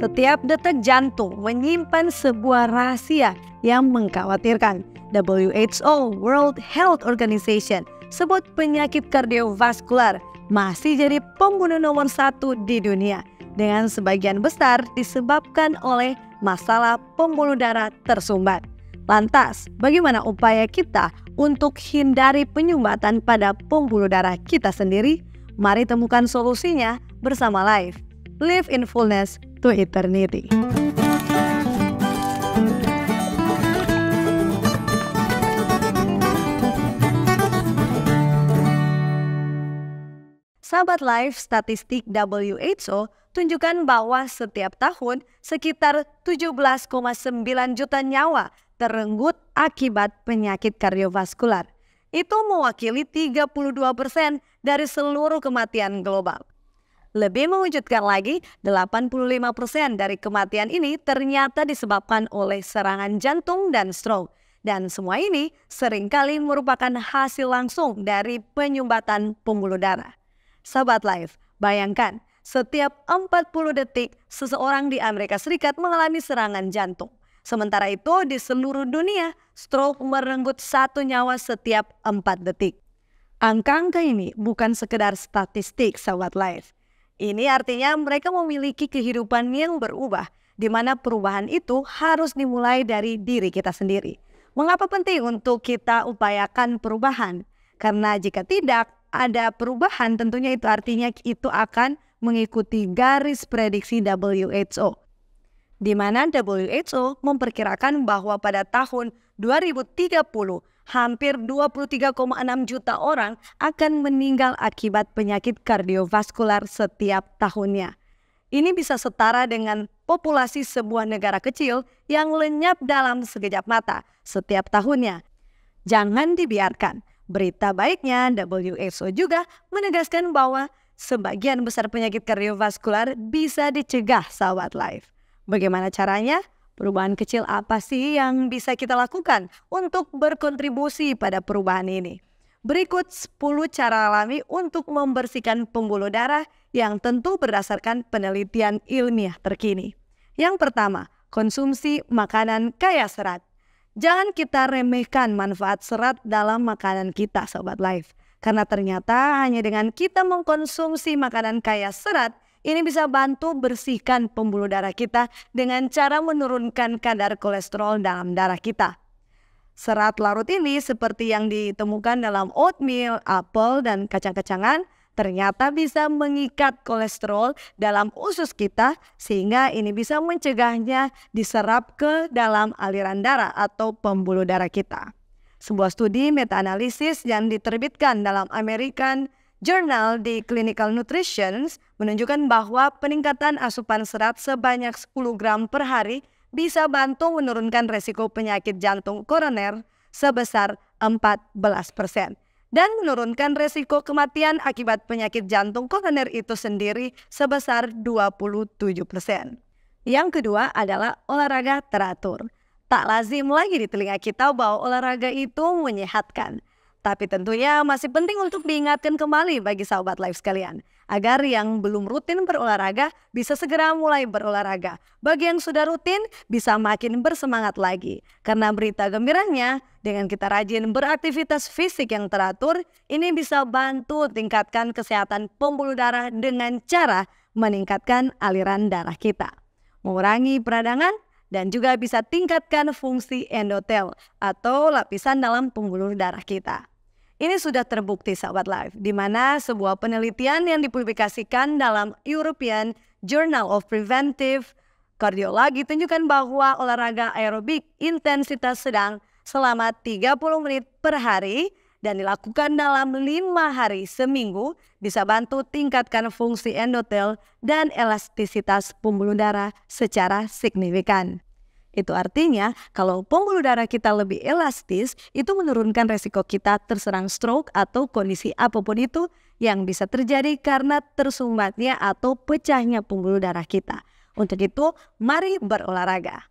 Setiap detak jantung menyimpan sebuah rahasia yang mengkhawatirkan. WHO World Health Organization sebut penyakit kardiovaskular masih jadi pembunuh nomor satu di dunia dengan sebagian besar disebabkan oleh masalah pembuluh darah tersumbat. Lantas, bagaimana upaya kita untuk hindari penyumbatan pada pembuluh darah kita sendiri? Mari temukan solusinya bersama Live. Live in Fullness to eternity. Sahabat Life, statistik WHO tunjukkan bahwa setiap tahun sekitar 17,9 juta nyawa terenggut akibat penyakit kardiovaskular. Itu mewakili 32 persen dari seluruh kematian global. Lebih mewujudkan lagi, 85% dari kematian ini ternyata disebabkan oleh serangan jantung dan stroke. Dan semua ini seringkali merupakan hasil langsung dari penyumbatan pembuluh darah. Sahabat Life, bayangkan setiap 40 detik seseorang di Amerika Serikat mengalami serangan jantung. Sementara itu di seluruh dunia, stroke merenggut satu nyawa setiap 4 detik. Angka-angka ini bukan sekedar statistik, sahabat Life ini artinya mereka memiliki kehidupan yang berubah, di mana perubahan itu harus dimulai dari diri kita sendiri. Mengapa penting untuk kita upayakan perubahan? Karena jika tidak ada perubahan, tentunya itu artinya itu akan mengikuti garis prediksi WHO. Di mana WHO memperkirakan bahwa pada tahun 2030 hampir 23,6 juta orang akan meninggal akibat penyakit kardiovaskular setiap tahunnya. Ini bisa setara dengan populasi sebuah negara kecil yang lenyap dalam sekejap mata setiap tahunnya. Jangan dibiarkan. Berita baiknya WHO juga menegaskan bahwa sebagian besar penyakit kardiovaskular bisa dicegah sahabat live. Bagaimana caranya? Perubahan kecil apa sih yang bisa kita lakukan untuk berkontribusi pada perubahan ini? Berikut 10 cara alami untuk membersihkan pembuluh darah yang tentu berdasarkan penelitian ilmiah terkini. Yang pertama, konsumsi makanan kaya serat. Jangan kita remehkan manfaat serat dalam makanan kita, sobat Life. Karena ternyata hanya dengan kita mengkonsumsi makanan kaya serat, ini bisa bantu bersihkan pembuluh darah kita dengan cara menurunkan kadar kolesterol dalam darah kita. Serat larut ini seperti yang ditemukan dalam oatmeal, apel, dan kacang-kacangan ternyata bisa mengikat kolesterol dalam usus kita sehingga ini bisa mencegahnya diserap ke dalam aliran darah atau pembuluh darah kita. Sebuah studi meta-analisis yang diterbitkan dalam American Jurnal di Clinical Nutrition menunjukkan bahwa peningkatan asupan serat sebanyak 10 gram per hari bisa bantu menurunkan resiko penyakit jantung koroner sebesar 14 persen dan menurunkan resiko kematian akibat penyakit jantung koroner itu sendiri sebesar 27 persen. Yang kedua adalah olahraga teratur. Tak lazim lagi di telinga kita bahwa olahraga itu menyehatkan. Tapi tentunya masih penting untuk diingatkan kembali bagi sahabat live sekalian agar yang belum rutin berolahraga bisa segera mulai berolahraga. Bagi yang sudah rutin bisa makin bersemangat lagi. Karena berita gembiranya dengan kita rajin beraktivitas fisik yang teratur ini bisa bantu tingkatkan kesehatan pembuluh darah dengan cara meningkatkan aliran darah kita. Mengurangi peradangan dan juga bisa tingkatkan fungsi endotel atau lapisan dalam pembuluh darah kita. Ini sudah terbukti sahabat live, di mana sebuah penelitian yang dipublikasikan dalam European Journal of Preventive Cardiology tunjukkan bahwa olahraga aerobik intensitas sedang selama 30 menit per hari dan dilakukan dalam lima hari seminggu bisa bantu tingkatkan fungsi endotel dan elastisitas pembuluh darah secara signifikan. Itu artinya kalau pembuluh darah kita lebih elastis, itu menurunkan resiko kita terserang stroke atau kondisi apapun itu yang bisa terjadi karena tersumbatnya atau pecahnya pembuluh darah kita. Untuk itu, mari berolahraga.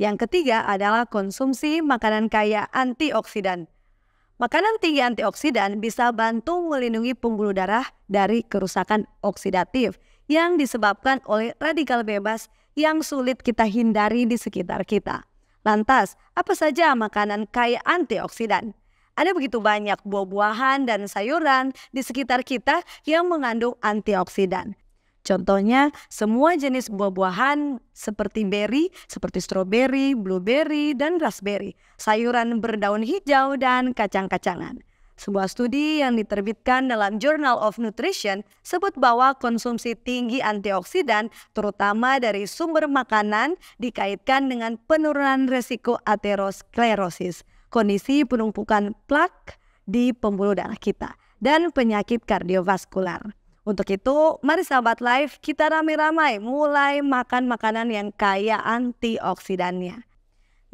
Yang ketiga adalah konsumsi makanan kaya antioksidan. Makanan tinggi antioksidan bisa bantu melindungi pembuluh darah dari kerusakan oksidatif yang disebabkan oleh radikal bebas yang sulit kita hindari di sekitar kita. Lantas, apa saja makanan kaya antioksidan? Ada begitu banyak buah-buahan dan sayuran di sekitar kita yang mengandung antioksidan. Contohnya, semua jenis buah-buahan seperti berry, seperti stroberi, blueberry, dan raspberry, sayuran berdaun hijau, dan kacang-kacangan. Sebuah studi yang diterbitkan dalam Journal of Nutrition sebut bahwa konsumsi tinggi antioksidan terutama dari sumber makanan dikaitkan dengan penurunan resiko aterosklerosis, kondisi penumpukan plak di pembuluh darah kita, dan penyakit kardiovaskular. Untuk itu, mari sahabat live kita ramai-ramai mulai makan makanan yang kaya antioksidannya.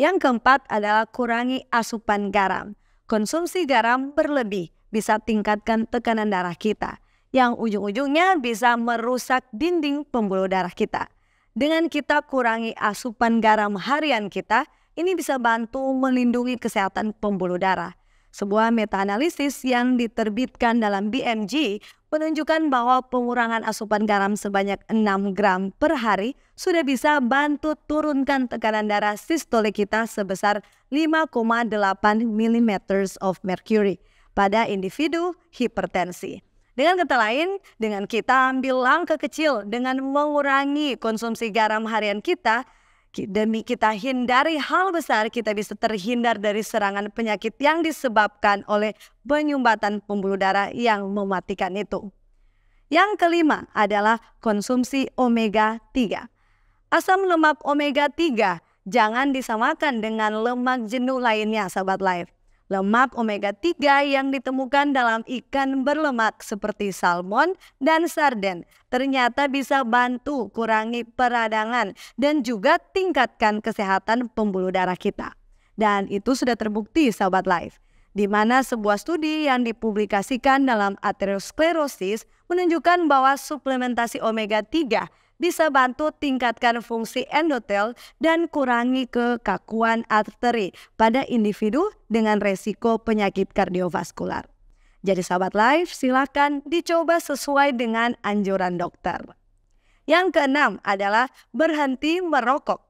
Yang keempat adalah kurangi asupan garam. Konsumsi garam berlebih bisa tingkatkan tekanan darah kita yang ujung-ujungnya bisa merusak dinding pembuluh darah kita. Dengan kita kurangi asupan garam harian kita, ini bisa bantu melindungi kesehatan pembuluh darah. Sebuah meta-analisis yang diterbitkan dalam BMG menunjukkan bahwa pengurangan asupan garam sebanyak 6 gram per hari sudah bisa bantu turunkan tekanan darah sistolik kita sebesar 5,8 mm of mercury pada individu hipertensi. Dengan kata lain, dengan kita ambil langkah kecil dengan mengurangi konsumsi garam harian kita, Demi kita hindari hal besar, kita bisa terhindar dari serangan penyakit yang disebabkan oleh penyumbatan pembuluh darah yang mematikan itu. Yang kelima adalah konsumsi omega 3. Asam lemak omega 3 jangan disamakan dengan lemak jenuh lainnya sahabat live. Lemak omega-3 yang ditemukan dalam ikan berlemak seperti salmon dan sarden ternyata bisa bantu kurangi peradangan dan juga tingkatkan kesehatan pembuluh darah kita. Dan itu sudah terbukti sahabat live di mana sebuah studi yang dipublikasikan dalam Atherosclerosis menunjukkan bahwa suplementasi omega 3 bisa bantu tingkatkan fungsi endotel dan kurangi kekakuan arteri pada individu dengan resiko penyakit kardiovaskular. Jadi sahabat live, silakan dicoba sesuai dengan anjuran dokter. Yang keenam adalah berhenti merokok.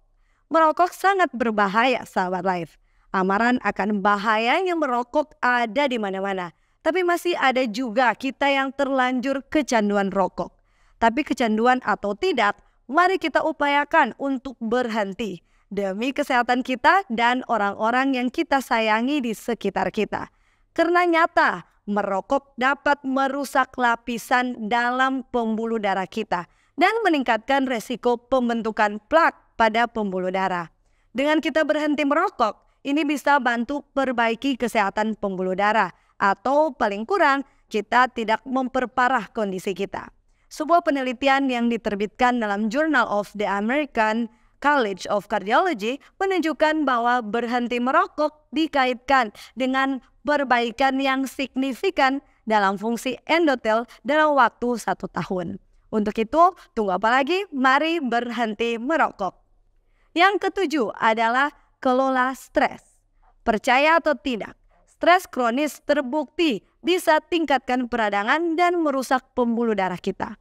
Merokok sangat berbahaya sahabat live. Amaran akan bahaya yang merokok ada di mana-mana. Tapi masih ada juga kita yang terlanjur kecanduan rokok. Tapi kecanduan atau tidak, mari kita upayakan untuk berhenti demi kesehatan kita dan orang-orang yang kita sayangi di sekitar kita. Karena nyata, merokok dapat merusak lapisan dalam pembuluh darah kita dan meningkatkan resiko pembentukan plak pada pembuluh darah. Dengan kita berhenti merokok, ini bisa bantu perbaiki kesehatan pembuluh darah atau paling kurang kita tidak memperparah kondisi kita. Sebuah penelitian yang diterbitkan dalam Journal of the American College of Cardiology menunjukkan bahwa berhenti merokok dikaitkan dengan perbaikan yang signifikan dalam fungsi endotel dalam waktu satu tahun. Untuk itu, tunggu apa lagi? Mari berhenti merokok. Yang ketujuh adalah kelola stres. Percaya atau tidak, stres kronis terbukti bisa tingkatkan peradangan dan merusak pembuluh darah kita.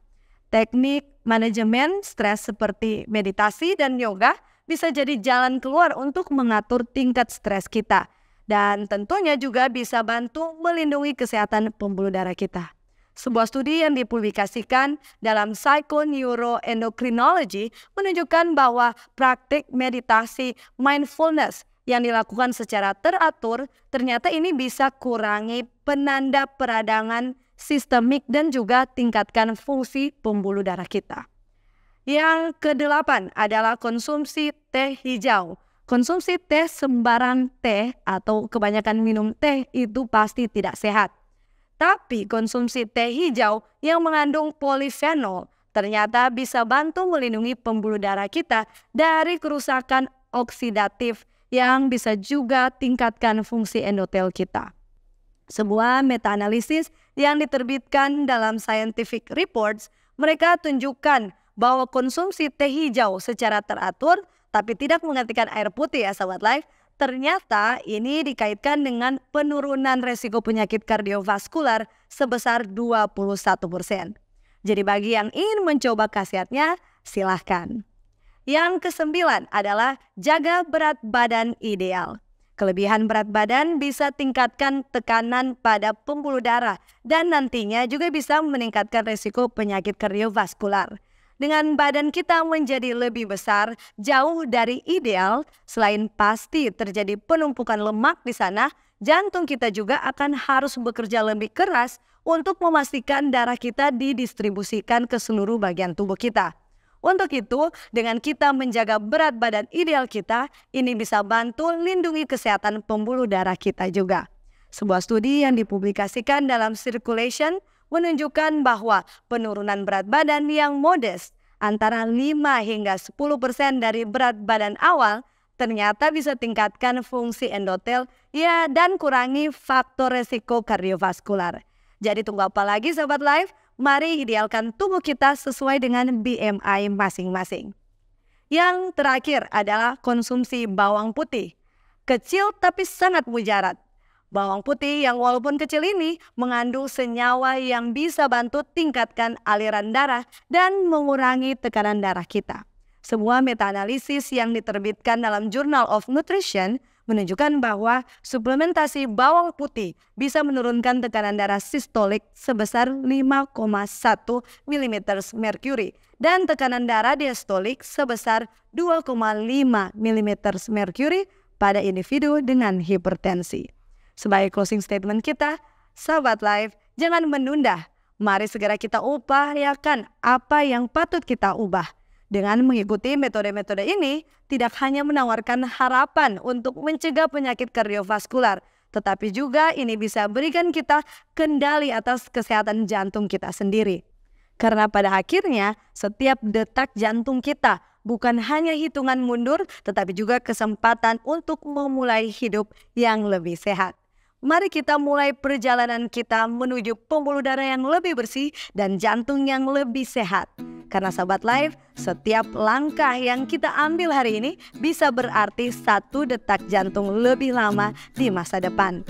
Teknik manajemen stres seperti meditasi dan yoga bisa jadi jalan keluar untuk mengatur tingkat stres kita dan tentunya juga bisa bantu melindungi kesehatan pembuluh darah kita. Sebuah studi yang dipublikasikan dalam Psychoneuroendocrinology menunjukkan bahwa praktik meditasi mindfulness yang dilakukan secara teratur, ternyata ini bisa kurangi penanda peradangan sistemik dan juga tingkatkan fungsi pembuluh darah kita. Yang kedelapan adalah konsumsi teh hijau. Konsumsi teh sembarang teh atau kebanyakan minum teh itu pasti tidak sehat. Tapi konsumsi teh hijau yang mengandung polifenol ternyata bisa bantu melindungi pembuluh darah kita dari kerusakan oksidatif yang bisa juga tingkatkan fungsi endotel kita. Sebuah meta-analisis yang diterbitkan dalam scientific reports, mereka tunjukkan bahwa konsumsi teh hijau secara teratur tapi tidak menggantikan air putih ya sahabat life, ternyata ini dikaitkan dengan penurunan resiko penyakit kardiovaskular sebesar 21%. Jadi bagi yang ingin mencoba khasiatnya, silahkan. Yang kesembilan adalah jaga berat badan ideal. Kelebihan berat badan bisa tingkatkan tekanan pada pembuluh darah dan nantinya juga bisa meningkatkan risiko penyakit kardiovaskular. Dengan badan kita menjadi lebih besar, jauh dari ideal, selain pasti terjadi penumpukan lemak di sana, jantung kita juga akan harus bekerja lebih keras untuk memastikan darah kita didistribusikan ke seluruh bagian tubuh kita. Untuk itu, dengan kita menjaga berat badan ideal kita, ini bisa bantu lindungi kesehatan pembuluh darah kita juga. Sebuah studi yang dipublikasikan dalam Circulation menunjukkan bahwa penurunan berat badan yang modest antara 5 hingga 10% persen dari berat badan awal ternyata bisa tingkatkan fungsi endotel ya dan kurangi faktor resiko kardiovaskular. Jadi tunggu apa lagi sobat live? mari idealkan tubuh kita sesuai dengan BMI masing-masing. Yang terakhir adalah konsumsi bawang putih. Kecil tapi sangat mujarat. Bawang putih yang walaupun kecil ini mengandung senyawa yang bisa bantu tingkatkan aliran darah dan mengurangi tekanan darah kita. Sebuah meta-analisis yang diterbitkan dalam Journal of Nutrition menunjukkan bahwa suplementasi bawang putih bisa menurunkan tekanan darah sistolik sebesar 5,1 mm merkuri dan tekanan darah diastolik sebesar 2,5 mm merkuri pada individu dengan hipertensi. Sebagai closing statement kita, sahabat live, jangan menunda. Mari segera kita upayakan apa yang patut kita ubah dengan mengikuti metode-metode ini, tidak hanya menawarkan harapan untuk mencegah penyakit kardiovaskular, tetapi juga ini bisa berikan kita kendali atas kesehatan jantung kita sendiri. Karena pada akhirnya setiap detak jantung kita bukan hanya hitungan mundur, tetapi juga kesempatan untuk memulai hidup yang lebih sehat. Mari kita mulai perjalanan kita menuju pembuluh darah yang lebih bersih dan jantung yang lebih sehat. Karena sahabat live, setiap langkah yang kita ambil hari ini bisa berarti satu detak jantung lebih lama di masa depan.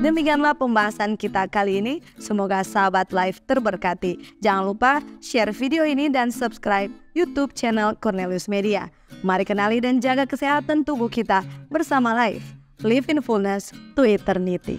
Demikianlah pembahasan kita kali ini. Semoga sahabat live terberkati. Jangan lupa share video ini dan subscribe YouTube channel Cornelius Media. Mari kenali dan jaga kesehatan tubuh kita bersama live Live in Fullness to Eternity.